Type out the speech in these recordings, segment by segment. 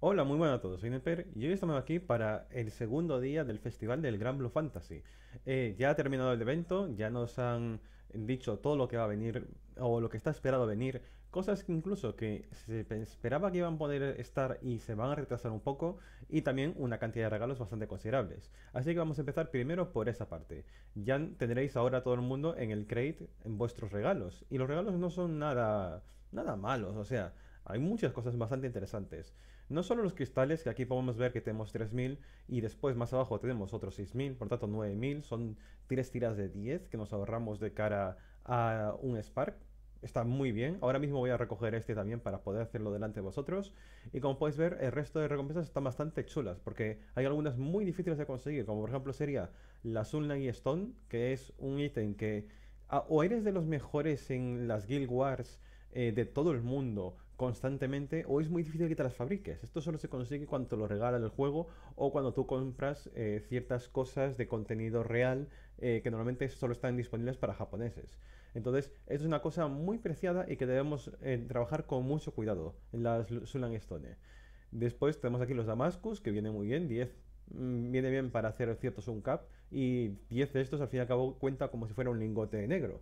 Hola, muy buenas a todos, soy Neper y hoy estamos aquí para el segundo día del festival del Gran Blue Fantasy. Eh, ya ha terminado el evento, ya nos han dicho todo lo que va a venir o lo que está esperado venir, cosas que incluso que se esperaba que iban a poder estar y se van a retrasar un poco y también una cantidad de regalos bastante considerables. Así que vamos a empezar primero por esa parte. Ya tendréis ahora todo el mundo en el crate en vuestros regalos y los regalos no son nada, nada malos, o sea, hay muchas cosas bastante interesantes. No solo los cristales, que aquí podemos ver que tenemos 3000 y después más abajo tenemos otros 6000, por tanto 9000, son tres tiras de 10 que nos ahorramos de cara a un Spark. Está muy bien. Ahora mismo voy a recoger este también para poder hacerlo delante de vosotros. Y como podéis ver, el resto de recompensas están bastante chulas, porque hay algunas muy difíciles de conseguir, como por ejemplo sería la Sunlight Stone, que es un ítem que o eres de los mejores en las Guild Wars eh, de todo el mundo, constantemente o es muy difícil que te las fabriques. Esto solo se consigue cuando lo regala el juego o cuando tú compras eh, ciertas cosas de contenido real eh, que normalmente solo están disponibles para japoneses. Entonces, esto es una cosa muy preciada y que debemos eh, trabajar con mucho cuidado en las Sulan Stone. Después tenemos aquí los Damascus, que viene muy bien, 10 mm, viene bien para hacer ciertos uncap y 10 de estos al fin y al cabo cuenta como si fuera un lingote negro.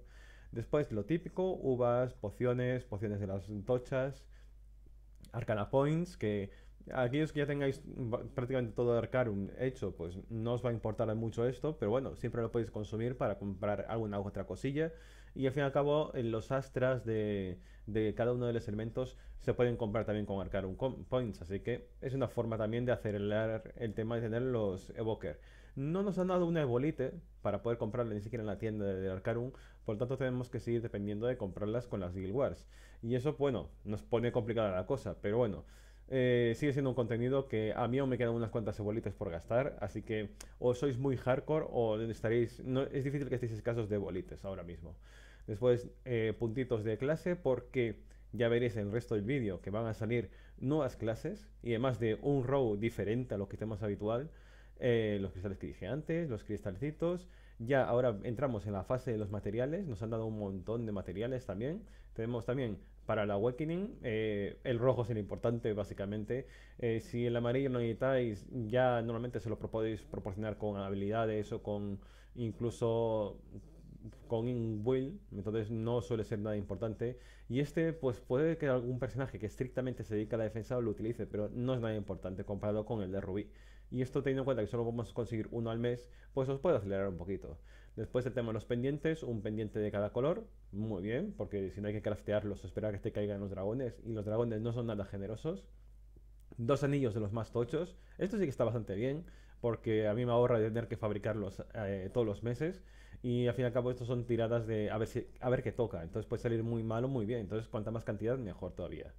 Después, lo típico, uvas, pociones, pociones de las tochas, arcana points, que aquellos que ya tengáis prácticamente todo de Arcarum hecho, pues no os va a importar mucho esto, pero bueno, siempre lo podéis consumir para comprar alguna otra cosilla. Y al fin y al cabo, los astras de, de cada uno de los elementos se pueden comprar también con Arcarum Points, así que es una forma también de acelerar el tema de tener los Evoker. No nos han dado una ebolite para poder comprarla ni siquiera en la tienda de Arcarum, por lo tanto tenemos que seguir dependiendo de comprarlas con las Guild Wars. Y eso, bueno, nos pone complicada la cosa, pero bueno. Eh, sigue siendo un contenido que a mí aún me quedan unas cuantas bolitas por gastar, así que o sois muy hardcore o estaréis... No, es difícil que estéis escasos de bolitas ahora mismo. Después, eh, puntitos de clase, porque ya veréis en el resto del vídeo que van a salir nuevas clases y además de un row diferente a lo que tenemos habitual. Eh, los cristales que dije antes, los cristalcitos. Ya ahora entramos en la fase de los materiales, nos han dado un montón de materiales también. Tenemos también para el Awakening, eh, el rojo es el importante básicamente. Eh, si el amarillo no necesitáis, ya normalmente se lo podéis proporcionar con habilidades o con incluso con un build, entonces no suele ser nada importante. Y este, pues puede que algún personaje que estrictamente se dedica a la defensa lo utilice, pero no es nada importante comparado con el de Rubí y esto teniendo en cuenta que solo podemos conseguir uno al mes, pues os puedo acelerar un poquito. Después tenemos los pendientes, un pendiente de cada color, muy bien, porque si no hay que craftearlos, esperar que te caigan los dragones, y los dragones no son nada generosos. Dos anillos de los más tochos, esto sí que está bastante bien, porque a mí me ahorra de tener que fabricarlos eh, todos los meses, y al fin y al cabo estos son tiradas de a ver, si, a ver qué toca, entonces puede salir muy mal o muy bien, entonces cuanta más cantidad mejor todavía.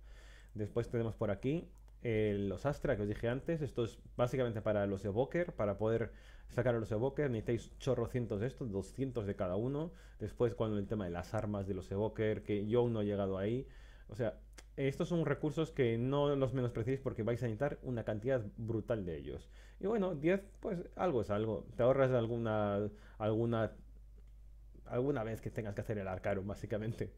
Después tenemos por aquí eh, los Astra que os dije antes. Esto es básicamente para los evoker, para poder sacar a los evoker. Necesitáis chorrocientos de estos, 200 de cada uno. Después, cuando el tema de las armas de los evoker, que yo aún no he llegado ahí. O sea, estos son recursos que no los menospreciéis porque vais a necesitar una cantidad brutal de ellos. Y bueno, 10, pues algo es algo. Te ahorras alguna, alguna, alguna vez que tengas que hacer el arcaro, básicamente.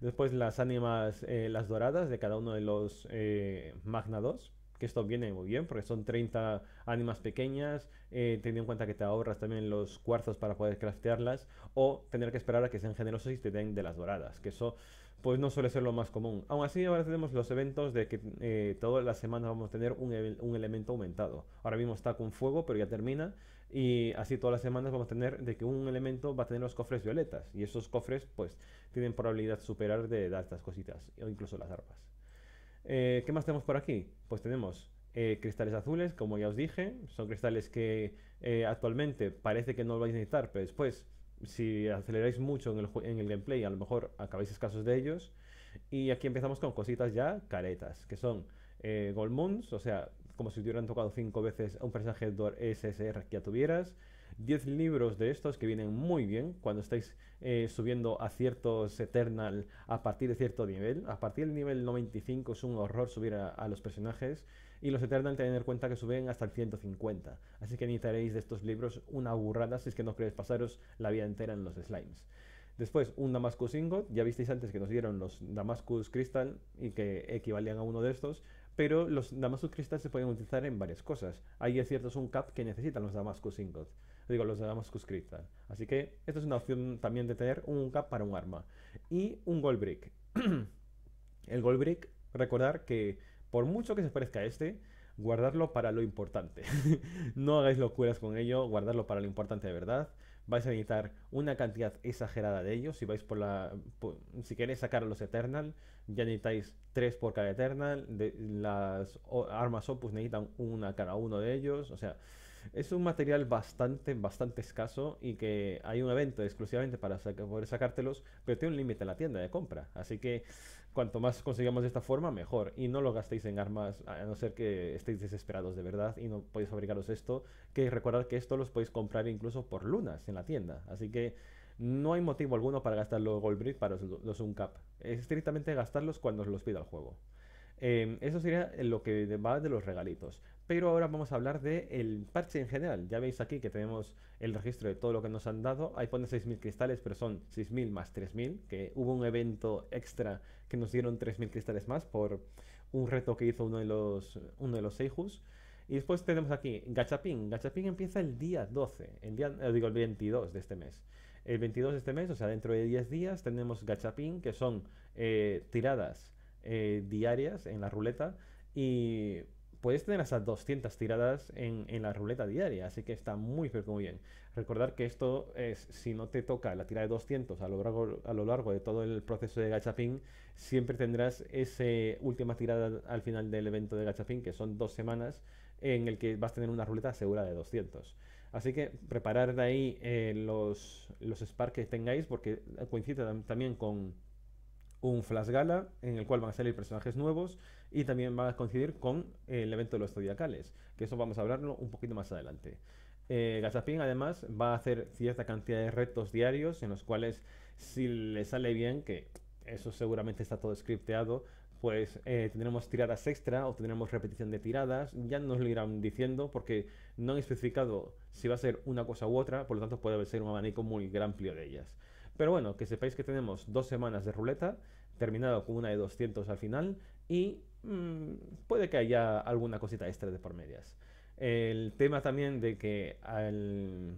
Después las ánimas, eh, las doradas de cada uno de los eh, magnados. Que esto viene muy bien porque son 30 ánimas pequeñas, eh, teniendo en cuenta que te ahorras también los cuarzos para poder craftearlas, o tener que esperar a que sean generosos y te den de las doradas, que eso pues no suele ser lo más común. Aún así, ahora tenemos los eventos de que todas las semanas vamos a tener un, un, elemento aumentado. Ahora mismo está con fuego, pero ya termina y así todas las semanas vamos a tener de que un elemento va a tener los cofres violetas y esos cofres pues tienen probabilidad de superar de dar estas cositas o incluso las armas. Eh, ¿Qué más tenemos por aquí? Pues tenemos eh, cristales azules, como ya os dije, son cristales que eh, actualmente parece que no lo vais a necesitar, pero después si aceleráis mucho en el, gameplay a lo mejor acabáis escasos de ellos. Y aquí empezamos con cositas ya caretas, que son gold moons, o sea, como si hubieran tocado cinco veces a un personaje de SSR que ya tuvieras. 10 libros de estos que vienen muy bien cuando estáis eh, subiendo a ciertos Eternal a partir de cierto nivel. A partir del nivel 95 es un horror subir a, los personajes y los Eternal tener en cuenta que suben hasta el 150. Así que necesitaréis de estos libros una burrada si es que no queréis pasaros la vida entera en los slimes. Después, un Damascus Ingot. Ya visteis antes que nos dieron los Damascus Crystal y que equivalían a uno de estos pero los Damascus Crystal se pueden utilizar en varias cosas. Hay ciertos cap que necesitan los Damascus Ingots, digo, los Damascus Así que esto es una opción también de tener un cap para un arma. Y un Gold Brick. el Gold Brick, recordar que por mucho que se parezca a este, guardarlo para lo importante. no hagáis locuras con ello, guardarlo para lo importante de verdad vais a necesitar una cantidad exagerada de ellos. Si vais por la. si queréis sacar los Eternal, ya necesitáis tres por cada Eternal. De, las armas Opus necesitan una cada uno de ellos. O sea, es un material bastante, bastante escaso y que hay un evento exclusivamente para poder sacártelos, pero tiene un límite en la tienda de compra. Así que cuanto más consigamos de esta forma, mejor. Y no lo gastéis en armas, a no ser que estéis desesperados de verdad y no podéis fabricaros esto. Que recordad que esto los podéis comprar incluso por lunas en la tienda. Así que no hay motivo alguno para gastar los Gold para los, Uncap. Es estrictamente gastarlos cuando os los pida el juego. Em, eso sería lo que va de los regalitos. Pero ahora vamos a hablar del el parche en general. Ya veis aquí que tenemos el registro de todo lo que nos han dado. Ahí pone 6.000 cristales, pero son 6.000 más 3.000, que hubo un evento extra que nos dieron 3.000 cristales más por un reto que hizo uno de los, uno de los Seijus. Y después tenemos aquí Gachapin. Gachapin empieza el día 12, el eh, digo el 22 de este mes. El 22 de este mes, o sea, dentro de 10 días, tenemos Gachapin, que son eh, tiradas eh, diarias en la ruleta y puedes tener hasta 200 tiradas en, la ruleta diaria, así que está muy, muy bien. Recordar que esto es, si no te toca la tira de 200 a lo largo, a lo largo de todo el proceso de gachapín, siempre tendrás esa última tirada al final del evento de gachapín, que son dos semanas, en el que vas a tener una ruleta segura de 200. Así que preparar de ahí eh, los, los sparks que tengáis, porque coincide también con un Flash Gala en el cual van a salir personajes nuevos y también va a coincidir con el evento de los zodiacales, que eso vamos a hablarlo un poquito más adelante. Eh, Gazapin además va a hacer cierta cantidad de retos diarios en los cuales si le sale bien, que eso seguramente está todo scripteado, pues eh, tendremos tiradas extra o tendremos repetición de tiradas, ya nos lo irán diciendo porque no han especificado si va a ser una cosa u otra, por lo tanto puede ser un abanico muy amplio de ellas. Pero bueno, que sepáis que tenemos dos semanas de ruleta, terminado con una de 200 al final y mm, puede que haya alguna cosita extra de por medias. El tema también de que al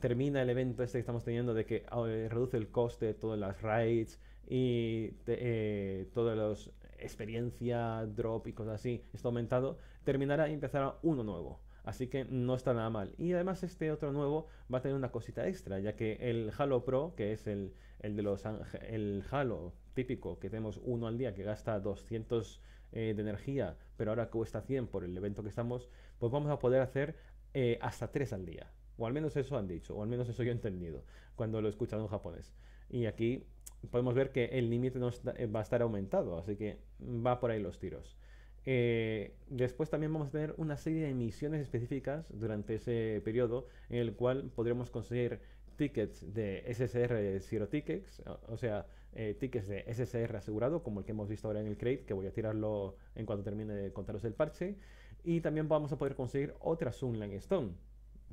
termina el evento este que estamos teniendo de que eh, reduce el coste de todas las raids y eh, todas las experiencias, drop y cosas así, está aumentado, terminará y empezará uno nuevo. Así que no está nada mal. Y además este otro nuevo va a tener una cosita extra, ya que el Halo Pro, que es el, el de los el Halo típico que tenemos uno al día que gasta 200 eh, de energía, pero ahora cuesta 100 por el evento que estamos, pues vamos a poder hacer eh, hasta 3 al día. O al menos eso han dicho, o al menos eso yo he entendido cuando lo he escuchado en japonés. Y aquí podemos ver que el límite eh, va a estar aumentado, así que va por ahí los tiros. Eh, después también vamos a tener una serie de misiones específicas durante ese periodo en el cual podremos conseguir tickets de SSR Zero Tickets, o, sea, eh, tickets de SSR asegurado, como el que hemos visto ahora en el crate, que voy a tirarlo en cuanto termine de contaros el parche. Y también vamos a poder conseguir otra Sunland Stone.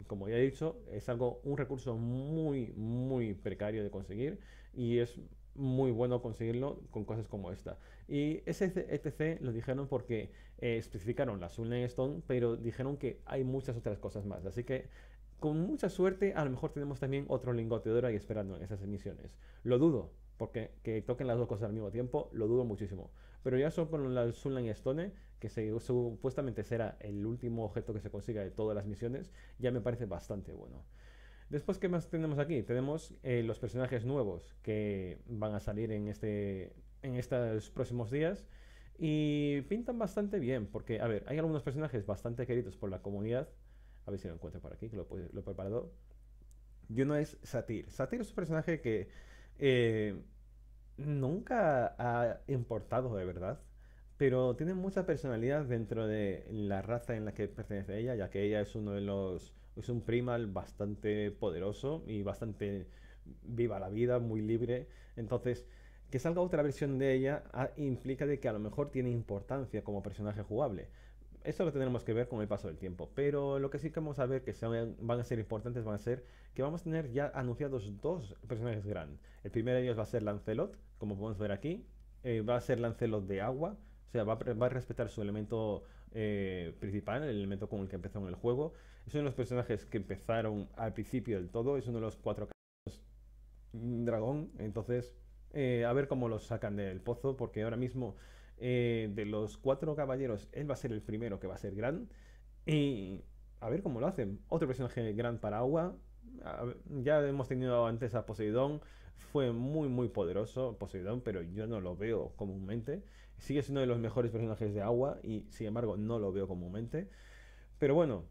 Como ya he dicho, es algo, un recurso muy, muy precario de conseguir y es muy bueno conseguirlo con cosas como esta. Y ese ETC lo dijeron porque eh, especificaron la Sunline Stone, pero dijeron que hay muchas otras cosas más. Así que con mucha suerte, a lo mejor tenemos también otro lingote de oro ahí esperando en esas emisiones. Lo dudo, porque que toquen las dos cosas al mismo tiempo, lo dudo muchísimo. Pero ya son con la Sunline Stone, que se, supuestamente será el último objeto que se consiga de todas las misiones, ya me parece bastante bueno. Después, ¿qué más tenemos aquí? Tenemos eh, los personajes nuevos que van a salir en, este, en estos próximos días. Y pintan bastante bien, porque, a ver, hay algunos personajes bastante queridos por la comunidad. A ver si lo encuentro por aquí, que lo, he preparado. Y uno es Satir. Satir es un personaje que eh, nunca ha importado de verdad, pero tiene mucha personalidad dentro de la raza en la que pertenece ella, ya que ella es uno de los es un primal bastante poderoso y bastante viva la vida, muy libre. Entonces, que salga otra versión de ella ah, implica de que a lo mejor tiene importancia como personaje jugable. Eso lo tendremos que ver con el paso del tiempo. Pero lo que sí que vamos a ver que van a ser importantes van a ser que vamos a tener ya anunciados dos personajes grandes. El primero de ellos va a ser Lancelot, como podemos ver aquí. Eh, va a ser Lancelot de agua, o sea, va, a respetar su elemento eh, principal, el elemento con el que empezó en el juego. Es uno de los personajes que empezaron al principio del todo, es uno de los cuatro mm, dragón. Entonces, eh, a ver cómo lo sacan del pozo, porque ahora mismo eh, de los cuatro caballeros, él va a ser el primero que va a ser gran. Y a ver cómo lo hacen. Otro personaje gran para agua. ya hemos tenido antes a Poseidón. Fue muy, muy poderoso Poseidón, pero yo no lo veo comúnmente sigue siendo de los mejores personajes de agua y sin embargo no lo veo comúnmente. Pero bueno,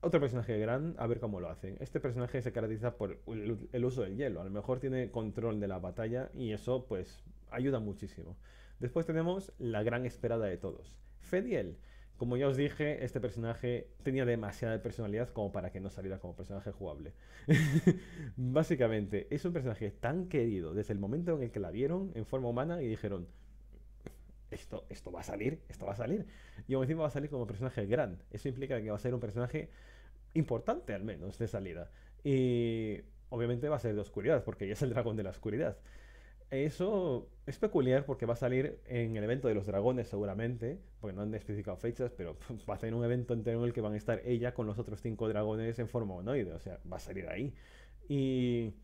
otro personaje gran, a ver cómo lo hacen. Este personaje se caracteriza por el, el, uso del hielo, a lo mejor tiene control de la batalla y eso pues ayuda muchísimo. Después tenemos la gran esperada de todos, Fediel. Como ya os dije, este personaje tenía demasiada personalidad como para que no saliera como personaje jugable. Básicamente, es un personaje tan querido desde el momento en el que la vieron en forma humana y dijeron, esto, va a salir, esto va a salir. Y encima va a salir como personaje grande. Eso implica que va a ser un personaje importante al menos de salida. Y obviamente va a ser de oscuridad, porque ya es el dragón de la oscuridad. Eso es peculiar porque va a salir en el evento de los dragones seguramente, porque no han especificado fechas, pero va a ser un evento entero en el que van a estar ella con los otros cinco dragones en forma humanoide, o sea, va a salir ahí. Y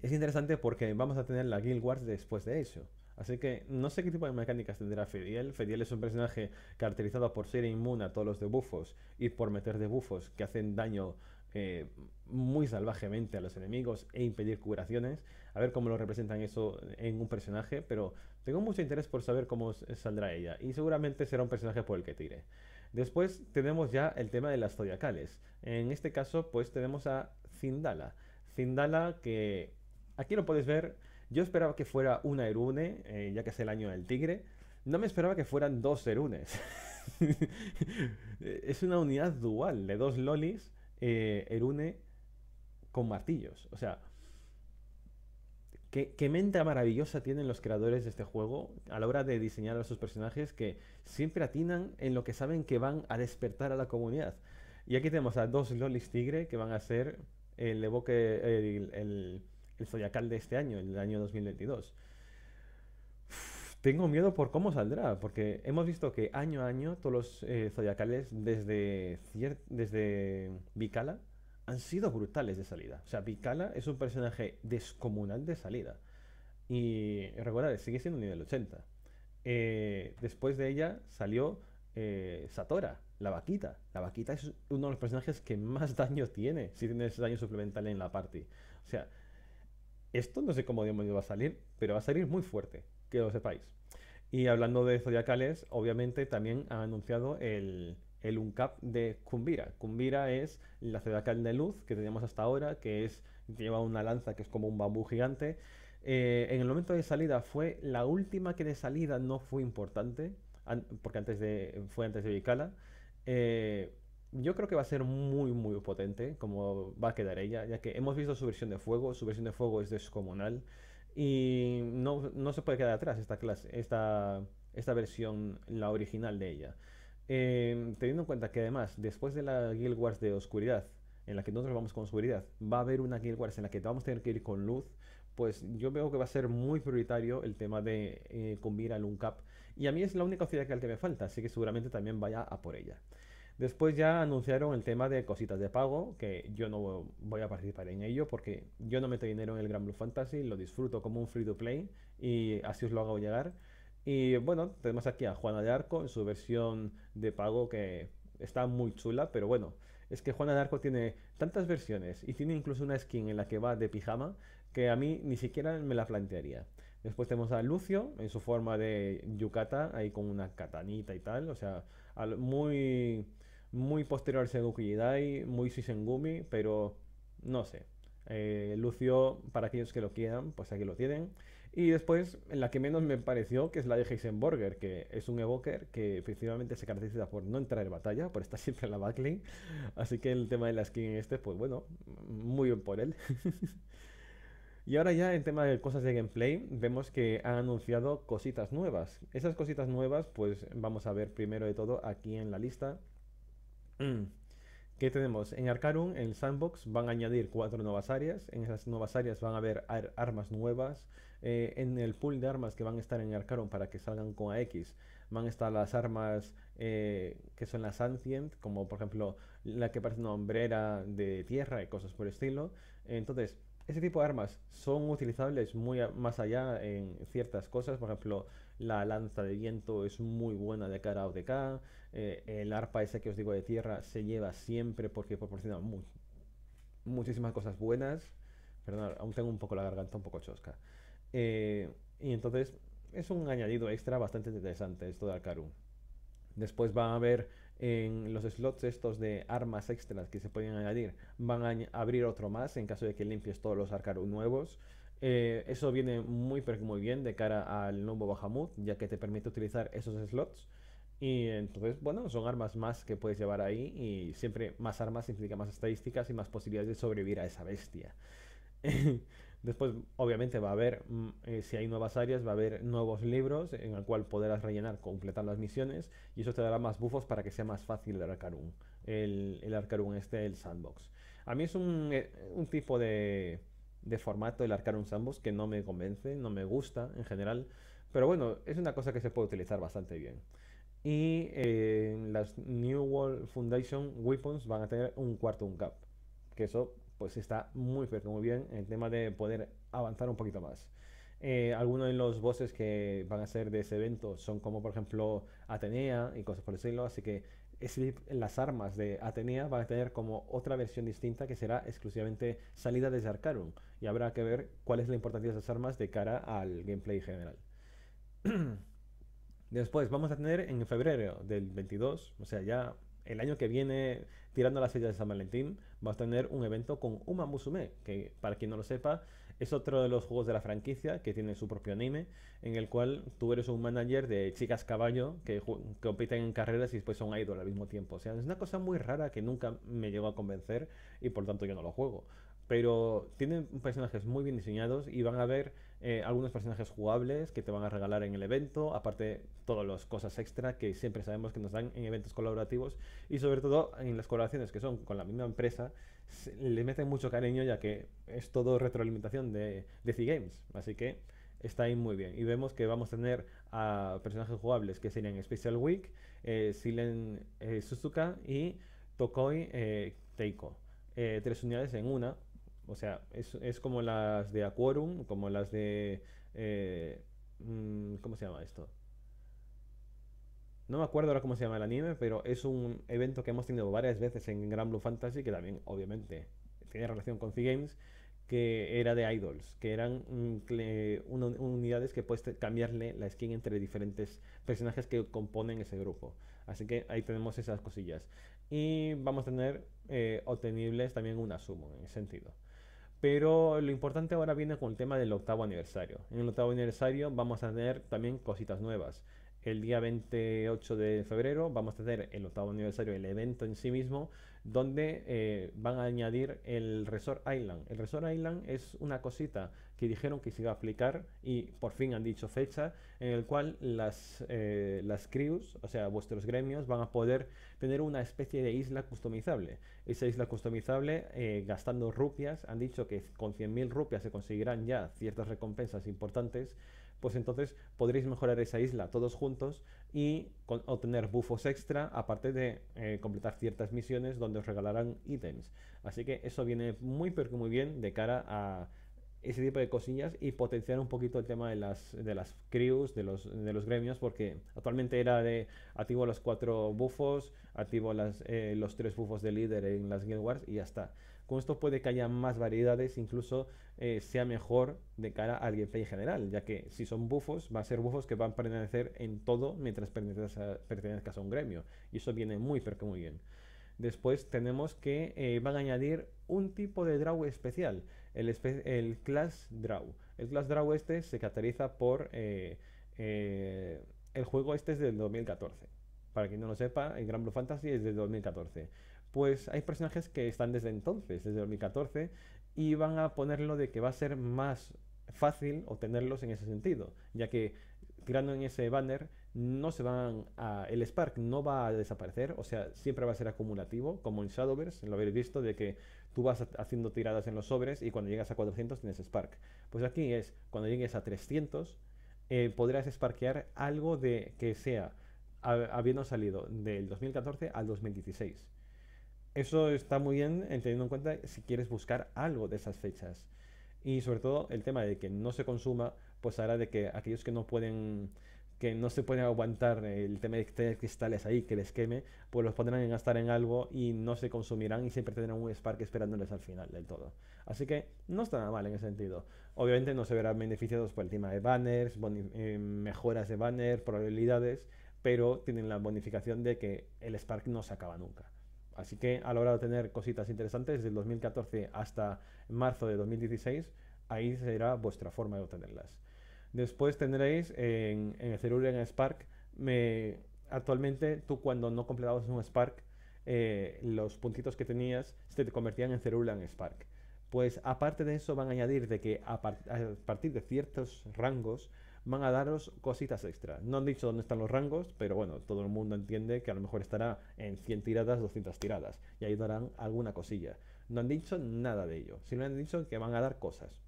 es interesante porque vamos a tener la Guild Wars después de eso. Así que no sé qué tipo de mecánicas tendrá Fediel. Fediel es un personaje caracterizado por ser inmune a todos los debuffos y por meter debuffos que hacen daño eh, muy salvajemente a los enemigos e impedir curaciones. A ver cómo lo representan eso en un personaje, pero tengo mucho interés por saber cómo saldrá ella y seguramente será un personaje por el que tire. Después tenemos ya el tema de las zodiacales. En este caso, pues tenemos a Zindala. Zindala que aquí lo puedes ver yo esperaba que fuera una Erune, eh, ya que es el año del tigre. No me esperaba que fueran dos Erunes. es una unidad dual de dos lolis, eh, Erune con martillos. O sea, ¿qué, mente maravillosa tienen los creadores de este juego a la hora de diseñar a sus personajes que siempre atinan en lo que saben que van a despertar a la comunidad. Y aquí tenemos a dos lolis tigre que van a ser el evoque, el el Zodiacal de este año, el año 2022. tengo miedo por cómo saldrá, porque hemos visto que año a año todos los eh, Zodiacales desde, desde Bicala han sido brutales de salida. O sea, Bicala es un personaje descomunal de salida. Y recordad, sigue siendo nivel 80. Eh, después de ella salió eh, Satora, la vaquita. La vaquita es uno de los personajes que más daño tiene si tienes daño suplemental en la party. O sea, esto no sé cómo demonios va a salir, pero va a salir muy fuerte, que lo sepáis. Y hablando de zodiacales, obviamente también ha anunciado el, el UNCAP de kumbira kumbira es la zodiacal de luz que teníamos hasta ahora, que es lleva una lanza que es como un bambú gigante. Eh, en el momento de salida fue la última que de salida no fue importante, porque antes de, fue antes de Vicala. Eh, yo creo que va a ser muy, muy potente como va a quedar ella, ya que hemos visto su versión de fuego, su versión de fuego es descomunal y no, se puede quedar atrás esta, clase, esta, versión, la original de ella. Em, teniendo en cuenta que además, después de la Guild Wars de Oscuridad, en la que nosotros vamos con oscuridad, va a haber una Guild Wars en la que vamos a tener que ir con luz, pues yo veo que va a ser muy prioritario el tema de eh, un Cap y a mí es la única ciudad que, que me falta, así que seguramente también vaya a por ella. Después ya anunciaron el tema de cositas de pago, que yo no voy a participar en ello porque yo no meto dinero en el Gran Blue Fantasy, lo disfruto como un free to play y así os lo hago llegar. Y bueno, tenemos aquí a Juana de Arco en su versión de pago que está muy chula, pero bueno, es que Juana de Arco tiene tantas versiones y tiene incluso una skin en la que va de pijama que a mí ni siquiera me la plantearía. Después tenemos a Lucio en su forma de Yucata, ahí con una catanita y tal, o sea, muy muy posterior a Sengoku muy muy gumi pero no sé. Eh, Lucio, para aquellos que lo quieran, pues aquí lo tienen. Y después, la que menos me pareció, que es la de Heisenberger, que es un evoker que efectivamente se caracteriza por no entrar en batalla, por estar siempre en la backlane. Así que el tema de la skin en este, pues bueno, muy bien por él. y ahora ya en tema de cosas de gameplay, vemos que han anunciado cositas nuevas. Esas cositas nuevas, pues vamos a ver primero de todo aquí en la lista. Mm. ¿Qué tenemos? En Arcarum, en el Sandbox, van a añadir cuatro nuevas áreas. En esas nuevas áreas van a haber armas nuevas. Eh, en el pool de armas que van a estar en Arcarum para que salgan con AX, van a estar las armas eh, que son las Ancient, como por ejemplo la que parece una hombrera de tierra y cosas por el estilo. Entonces, ese tipo de armas son utilizables muy más allá en ciertas cosas. Por ejemplo, la lanza de viento es muy buena de cara a ODK, eh, el arpa ese que os digo de tierra se lleva siempre porque proporciona muchísimas cosas buenas. Perdón, aún tengo un poco la garganta un poco chosca. Eh, y entonces es un añadido extra bastante interesante esto de carú. Después van a haber en los slots estos de armas extras que se pueden añadir, van a abrir otro más en caso de que limpies todos los Arcaru nuevos. Eh, eso viene muy muy bien de cara al nuevo Bahamut, ya que te permite utilizar esos slots. Y entonces, bueno, son armas más que puedes llevar ahí y siempre más armas significa más estadísticas y más posibilidades de sobrevivir a esa bestia. Después, obviamente, va a haber, mm, eh, si hay nuevas áreas, va a haber nuevos libros en el cual podrás rellenar, completar las misiones y eso te dará más bufos para que sea más fácil el arcarun. el, el este, el Sandbox. A mí es un eh, tipo de de formato el Arcanum Sambos, que no me convence, no me gusta en general, pero bueno, es una cosa que se puede utilizar bastante bien. Y eh, las New World Foundation Weapons van a tener un cuarto un cap, que eso pues está muy fuerte muy bien en el tema de poder avanzar un poquito más. Eh, algunos de los bosses que van a ser de ese evento son como por ejemplo Atenea y cosas por el así que las armas de Atenea van a tener como otra versión distinta que será exclusivamente salida desde Arcarum y habrá que ver cuál es la importancia de esas armas de cara al gameplay general. Después vamos a tener en febrero del 22, o sea ya el año que viene, tirando las fechas de San Valentín, vamos a tener un evento con Uma Musume, que para quien no lo sepa, es otro de los juegos de la franquicia que tiene su propio anime, en el cual tú eres un manager de chicas caballo que, compiten en carreras y después son idol al mismo tiempo. O sea, es una cosa muy rara que nunca me llegó a convencer y por tanto yo no lo juego pero tienen personajes muy bien diseñados y van a haber eh, algunos personajes jugables que te van a regalar en el evento, aparte todas las cosas extra que siempre sabemos que nos dan en eventos colaborativos y sobre todo en las colaboraciones que son con la misma empresa, le meten mucho cariño ya que es todo retroalimentación de DC Games. Así que está ahí muy bien. Y vemos que vamos a tener a personajes jugables que serían Special Week, eh, Silen eh, Suzuka y Tokoi eh, Teiko. Eh, tres unidades en una. O sea, es, es, como las de Aquorum, como las de... Mm, ¿Cómo se llama esto? No me acuerdo ahora cómo se llama el anime, pero es un evento que hemos tenido varias veces en Grand Blue Fantasy, que también, obviamente, tiene relación con C-Games, que era de idols, que eran mm, unidades que puedes cambiarle la skin entre diferentes personajes que componen ese grupo. Así que ahí tenemos esas cosillas. Y vamos a tener eh, obtenibles también un asumo en ese sentido. Pero lo importante ahora viene con el tema del octavo aniversario. En el octavo aniversario vamos a tener también cositas nuevas el día 28 de febrero vamos a tener el octavo aniversario, del evento en sí mismo, donde eh, van a añadir el Resort Island. El Resort Island es una cosita que dijeron que se iba a aplicar y por fin han dicho fecha en el cual las, eh, las crews, o sea, vuestros gremios, van a poder tener una especie de isla customizable. Esa isla customizable, eh, gastando rupias, han dicho que con 100.000 rupias se conseguirán ya ciertas recompensas importantes pues entonces podréis mejorar esa isla todos juntos y obtener bufos extra, aparte de eh, completar ciertas misiones donde os regalarán ítems. Así que eso viene muy, muy bien de cara a ese tipo de cosillas y potenciar un poquito el tema de las, de crews, de los, gremios, porque actualmente era de activo los cuatro bufos, activo las, eh, los tres bufos de líder en las Guild Wars y ya está. Con esto puede que haya más variedades, incluso eh, sea mejor de cara al gameplay en general, ya que si son bufos, va a ser bufos que van a pertenecer en todo mientras pertenezcas a, un gremio. Y eso viene muy, pero muy bien. Después tenemos que eh, van a añadir un tipo de draw especial, el, class draw. El class draw este se caracteriza por... Eh, el juego este es del 2014. Para quien no lo sepa, el Gran Blue Fantasy es del 2014 pues hay personajes que están desde entonces, desde 2014, y van a ponerlo de que va a ser más fácil obtenerlos en ese sentido, ya que tirando en ese banner no se van el Spark no va a desaparecer, o sea, siempre va a ser acumulativo, como en Shadowverse, lo habéis visto, de que tú vas haciendo tiradas en los sobres y cuando llegas a 400 tienes Spark. Pues aquí es, cuando llegues a 300, eh, podrás sparkear algo de que sea, habiendo salido del 2014 al 2016. Eso está muy bien teniendo en cuenta si quieres buscar algo de esas fechas. Y sobre todo el tema de que no se consuma, pues hará de que aquellos que no pueden que no se pueden aguantar el tema de tener cristales ahí, que les queme, pues los pondrán gastar en algo y no se consumirán y siempre tendrán un Spark esperándoles al final del todo. Así que no está nada mal en ese sentido. Obviamente no se verán beneficiados por el tema de banners, eh, mejoras de banners, probabilidades, pero tienen la bonificación de que el Spark no se acaba nunca. Así que ha logrado tener cositas interesantes desde el 2014 hasta marzo de 2016. Ahí será vuestra forma de obtenerlas. Después tendréis en, el cerulean en Spark. actualmente, tú cuando no completabas un Spark, eh, los puntitos que tenías se te convertían en cerulean Spark. Pues aparte de eso van a añadir de que a, partir de ciertos rangos van a daros cositas extra. No han dicho dónde están los rangos, pero bueno, todo el mundo entiende que a lo mejor estará en 100 tiradas, 200 tiradas, y ahí darán alguna cosilla. No han dicho nada de ello, sino han dicho que van a dar cosas.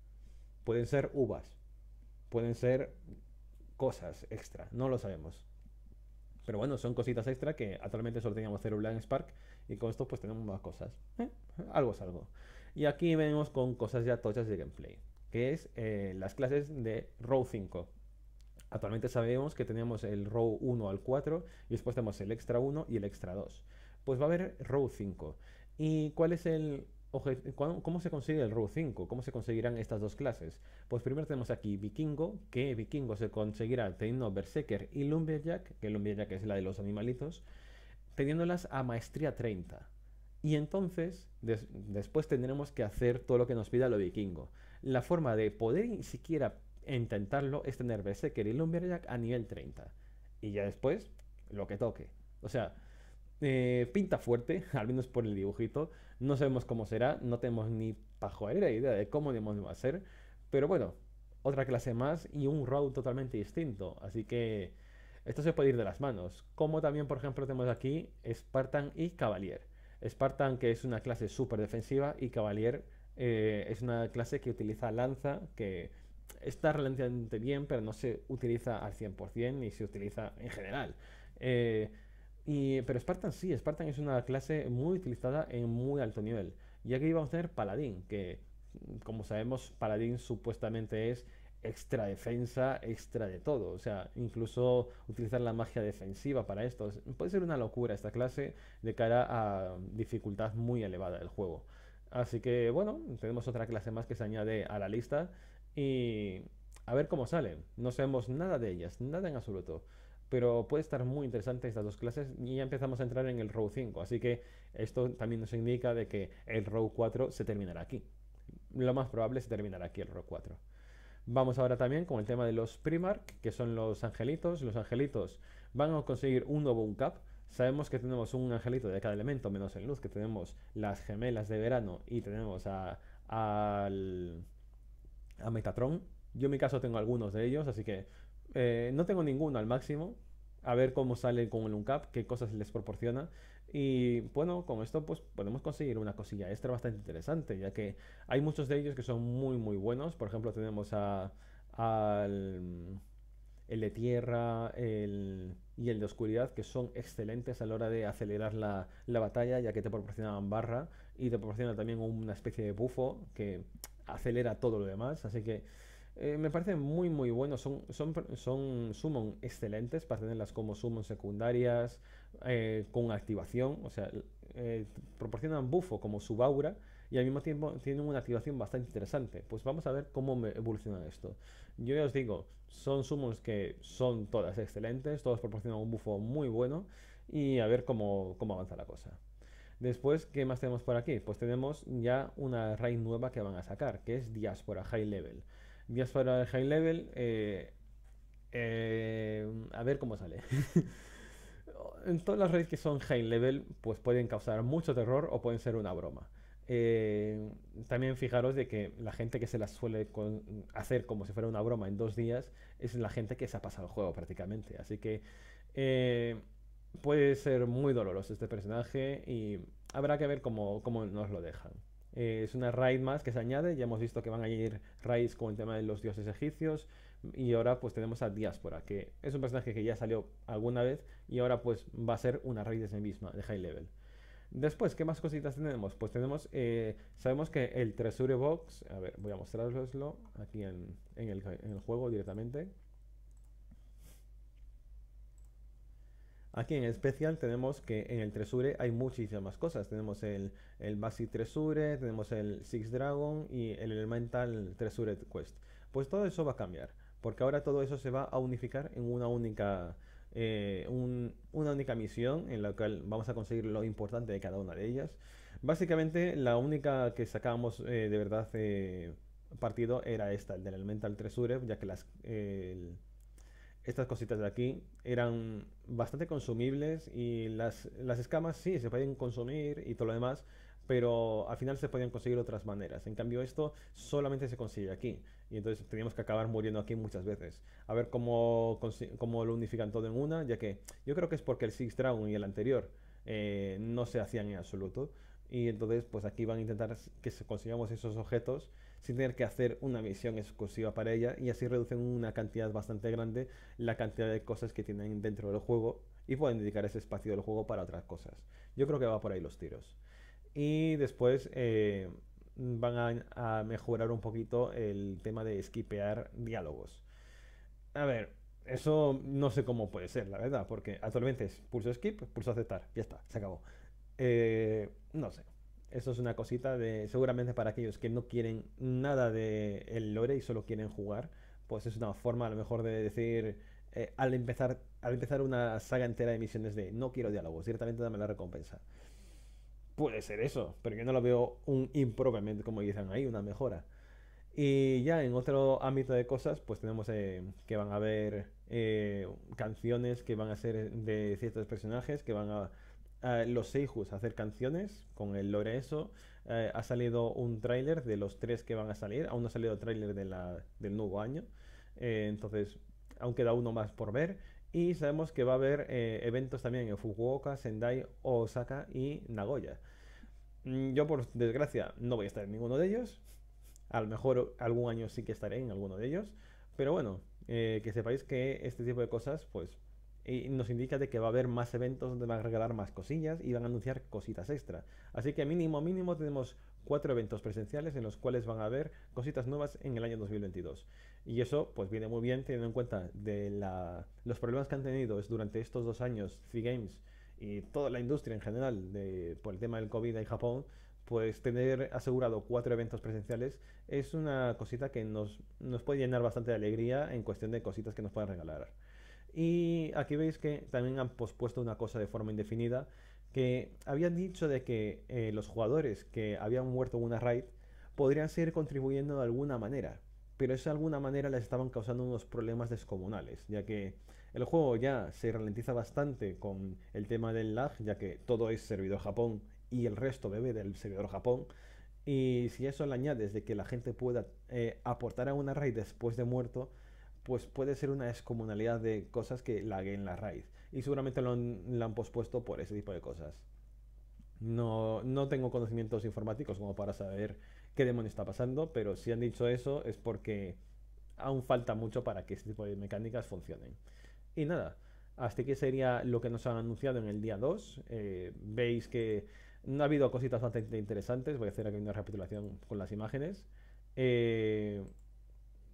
Pueden ser uvas, pueden ser cosas extra, no lo sabemos. Pero bueno, son cositas extra que actualmente solo teníamos un Black Spark y con esto pues tenemos más cosas. ¿Eh? Algo es algo. Y aquí venimos con cosas ya tochas de gameplay, que es eh, las clases de Row 5. Actualmente sabemos que tenemos el row 1 al 4 y después tenemos el extra 1 y el extra 2. Pues va a haber row 5. ¿Y cuál es el ¿Cómo se consigue el row 5? ¿Cómo se conseguirán estas dos clases? Pues primero tenemos aquí Vikingo, que Vikingo se conseguirá teniendo Berserker y Lumberjack, que Lumberjack es la de los animalitos, teniéndolas a maestría 30. Y entonces, después tendremos que hacer todo lo que nos pida lo vikingo. La forma de poder ni siquiera intentarlo es tener Berserker y Lumberjack a nivel 30. Y ya después, lo que toque. O sea, eh, pinta fuerte, al menos por el dibujito. No sabemos cómo será, no tenemos ni la idea de cómo demonios va a ser. Pero bueno, otra clase más y un road totalmente distinto. Así que esto se puede ir de las manos. Como también, por ejemplo, tenemos aquí Spartan y Cavalier. Spartan, que es una clase súper defensiva, y Cavalier eh, es una clase que utiliza lanza, que está relativamente bien, pero no se utiliza al 100% ni se utiliza en general. Eh, y, pero Spartan sí, Spartan es una clase muy utilizada en muy alto nivel. Y aquí vamos a tener Paladín, que como sabemos, Paladín supuestamente es extra defensa, extra de todo. O sea, incluso utilizar la magia defensiva para esto. Puede ser una locura esta clase de cara a dificultad muy elevada del juego. Así que bueno, tenemos otra clase más que se añade a la lista y a ver cómo salen. No sabemos nada de ellas, nada en absoluto. Pero puede estar muy interesante estas dos clases y ya empezamos a entrar en el row 5. Así que esto también nos indica de que el row 4 se terminará aquí. Lo más probable se terminará aquí el row 4. Vamos ahora también con el tema de los Primark, que son los angelitos. Los angelitos van a conseguir un nuevo uncap. Sabemos que tenemos un angelito de cada elemento, menos el luz, que tenemos las gemelas de verano y tenemos al a Metatron. Yo en mi caso tengo algunos de ellos, así que eh, no tengo ninguno al máximo. A ver cómo sale con el UNCAP, qué cosas les proporciona. Y bueno, con esto pues podemos conseguir una cosilla extra bastante interesante, ya que hay muchos de ellos que son muy muy buenos. Por ejemplo, tenemos a, al el de tierra y el de oscuridad, que son excelentes a la hora de acelerar la, la batalla, ya que te proporcionan barra y te proporcionan también una especie de bufo que acelera todo lo demás. Así que eh, me parece muy muy bueno, son, son, excelentes para tenerlas como sumos secundarias, eh, con activación, o sea, eh, proporcionan bufo como subaura y al mismo tiempo tienen una activación bastante interesante. Pues vamos a ver cómo evoluciona esto. Yo ya os digo, son summons que son todas excelentes, todos proporcionan un bufo muy bueno y a ver cómo, cómo avanza la cosa. Después, ¿qué más tenemos por aquí? Pues tenemos ya una raíz nueva que van a sacar, que es diáspora high level. Diaspora high level, eh, eh, a ver cómo sale. en todas las raids que son high level, pues pueden causar mucho terror o pueden ser una broma. Eh, también fijaros de que la gente que se las suele hacer como si fuera una broma en dos días es la gente que se ha pasado el juego prácticamente. Así que puede ser muy doloroso este personaje y habrá que ver cómo, nos lo dejan. Eh, es una raid más que se añade, ya hemos visto que van a ir raids con el tema de los dioses egipcios y ahora pues tenemos a Diáspora, que es un personaje que ya salió alguna vez y ahora pues va a ser una raid de sí misma, de high level. Después, ¿qué más cositas tenemos? Pues tenemos, eh, sabemos que el Treasure Box, a ver, voy a mostraroslo aquí en el juego directamente. Aquí en especial tenemos que en el Tresure hay muchísimas cosas. Tenemos el, el Basic Tresure, tenemos el Six Dragon y el Elemental Tresure Quest. Pues todo eso va a cambiar, porque ahora todo eso se va a unificar en una única, eh, una única misión en la cual vamos a conseguir lo importante de cada una de ellas. Básicamente la única que sacábamos eh, de verdad eh, partido era esta, el del Elemental Tresure, ya que las estas cositas de aquí eran bastante consumibles y las, las escamas sí, se pueden consumir y todo lo demás, pero al final se podían conseguir otras maneras. En cambio, esto solamente se consigue aquí. Y entonces teníamos que acabar muriendo aquí muchas veces. A ver cómo, cómo lo unifican todo en una, ya que yo creo que es porque el Six Dragon y el anterior eh, no se hacían en absoluto y entonces pues aquí van a intentar que consigamos esos objetos sin tener que hacer una misión exclusiva para ella y así reducen una cantidad bastante grande la cantidad de cosas que tienen dentro del juego y pueden dedicar ese espacio del juego para otras cosas. Yo creo que va por ahí los tiros. Y después eh, van a, a, mejorar un poquito el tema de esquipear diálogos. A ver, eso no sé cómo puede ser, la verdad, porque actualmente es pulso skip, pulso aceptar, ya está, se acabó. Eh, no sé. Eso es una cosita de. Seguramente para aquellos que no quieren nada de el lore y solo quieren jugar, pues es una forma a lo mejor de decir. Eh, al, empezar, al empezar una saga entera de misiones de no quiero diálogo ciertamente dame la recompensa. Puede ser eso, pero yo no lo veo un improvement, como dicen ahí, una mejora. Y ya en otro ámbito de cosas, pues tenemos eh, que van a haber canciones que van a ser de ciertos personajes, que van a eh, los Seijus hacer canciones con el lore eso eh, ha salido un tráiler de los tres que van a salir. Aún no ha salido tráiler de del nuevo año. Eh, entonces, aún queda uno más por ver. Y sabemos que va a haber eventos también en Fukuoka, Sendai, Osaka y Nagoya. Mm, yo, por desgracia, no voy a estar en ninguno de ellos. A lo mejor algún año sí que estaré en alguno de ellos. Pero bueno, que sepáis que este tipo de cosas, pues y nos indica de que va a haber más eventos donde van a regalar más cosillas y van a anunciar cositas extra. Así que mínimo, mínimo tenemos cuatro eventos presenciales en los cuales van a haber cositas nuevas en el año 2022. Y eso pues viene muy bien teniendo en cuenta de la, los problemas que han tenido durante estos dos años C Games y toda la industria en general de, por el tema del COVID en Japón, pues tener asegurado cuatro eventos presenciales es una cosita que nos, nos puede llenar bastante de alegría en cuestión de cositas que nos pueden regalar. Y aquí veis que también han pospuesto una cosa de forma indefinida, que habían dicho de que eh, los jugadores que habían muerto en una raid podrían seguir contribuyendo de alguna manera, pero esa de alguna manera les estaban causando unos problemas descomunales, ya que el juego ya se ralentiza bastante con el tema del lag, ya que todo es servidor Japón y el resto bebe del servidor Japón, y si eso le añades de que la gente pueda eh, aportar a una raid después de muerto, pues puede ser una descomunalidad de cosas que laguen la raíz. Y seguramente lo han, pospuesto por ese tipo de cosas. No, no tengo conocimientos informáticos como para saber qué demonio está pasando, pero si han dicho eso es porque aún falta mucho para que este tipo de mecánicas funcionen. Y nada, hasta que sería lo que nos han anunciado en el día 2. Eh, veis que no ha habido cositas bastante interesantes. Voy a hacer aquí una recapitulación con las imágenes. Eh,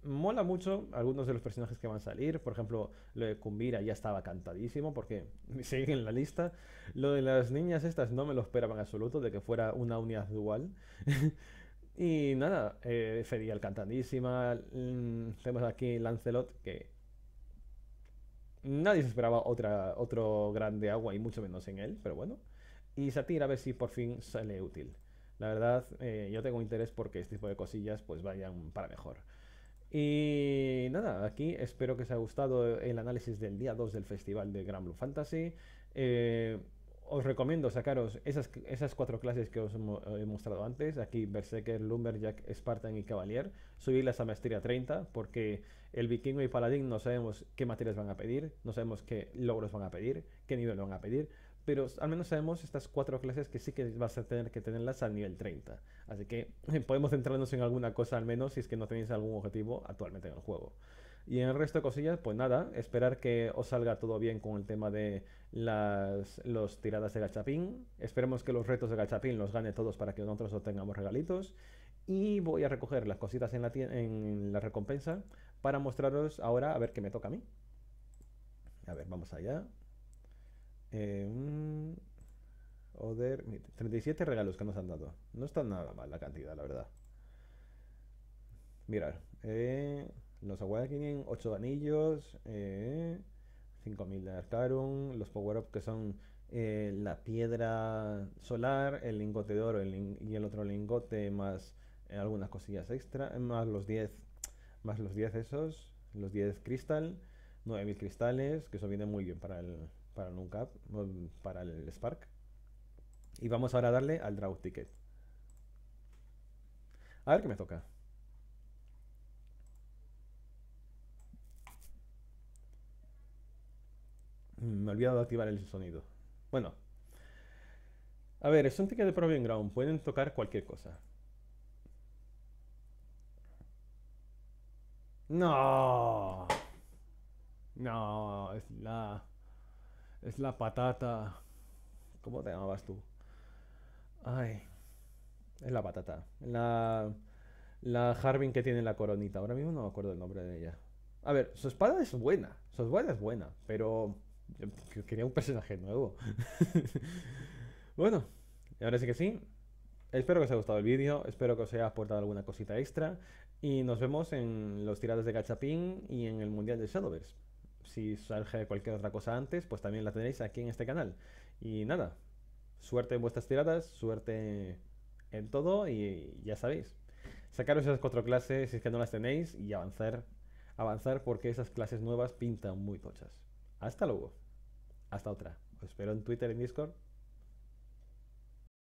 mola mucho algunos de los personajes que van a salir. Por ejemplo, lo de Kumbira ya estaba cantadísimo porque sigue en la lista. Lo de las niñas estas no me lo esperaba en absoluto, de que fuera una unidad dual. y nada, eh, cantadísima. Mm, tenemos aquí Lancelot que... Nadie se esperaba otra, otro grande agua y mucho menos en él, pero bueno. Y Satira a ver si por fin sale útil. La verdad, eh, yo tengo interés porque este tipo de cosillas pues vayan para mejor. Y nada, aquí espero que os haya gustado el análisis del día 2 del Festival de Gran Blue Fantasy. Eh, os recomiendo sacaros esas, esas cuatro clases que os he mostrado antes. Aquí Berserker, Lumberjack, Spartan y Cavalier. Subirlas a maestría 30 porque el vikingo y paladín no sabemos qué materias van a pedir, no sabemos qué logros van a pedir, qué nivel van a pedir pero al menos sabemos estas cuatro clases que sí que vas a tener que tenerlas al nivel 30. Así que eh, podemos centrarnos en alguna cosa al menos si es que no tenéis algún objetivo actualmente en el juego. Y en el resto de cosillas, pues nada, esperar que os salga todo bien con el tema de las tiradas de gachapín. Esperemos que los retos de gachapín los gane todos para que nosotros obtengamos regalitos. Y voy a recoger las cositas en la, en la recompensa para mostraros ahora a ver qué me toca a mí. A ver, vamos allá. 37 eh, mm, regalos que nos han dado. No está nada mal la cantidad, la verdad. Mirar. Eh, los tienen 8 anillos. 5000 eh, de Arcarum. Los power-up que son la piedra solar, el lingote de oro y el otro lingote más algunas cosillas extra. Más los 10. Más los 10 esos. Los 10 cristal. 9000 cristales. Que eso viene muy bien para el, para el para el Spark. Y vamos ahora a darle al draw ticket. A ver qué me toca. Mm, me he olvidado de activar el sonido. Bueno. A ver, es un ticket de Proving Ground. Pueden tocar cualquier cosa. No. No, es la... Es la patata. ¿Cómo te llamabas tú? Ay. Es la patata. La. La Harbin que tiene la coronita. Ahora mismo no me acuerdo el nombre de ella. A ver, su espada es buena. Su espada es buena. Pero. quería un personaje nuevo. bueno. Y ahora sí que sí. Espero que os haya gustado el vídeo, espero que os haya aportado alguna cosita extra y nos vemos en los tirados de Gachapín y en el Mundial de Shadowverse si surge cualquier otra cosa antes, pues también la tendréis aquí en este canal. Y nada, suerte en vuestras tiradas, suerte en todo y ya sabéis. Sacaros esas cuatro clases si es que no las tenéis y avanzar, avanzar porque esas clases nuevas pintan muy tochas. Hasta luego. Hasta otra. Os espero en Twitter, en Discord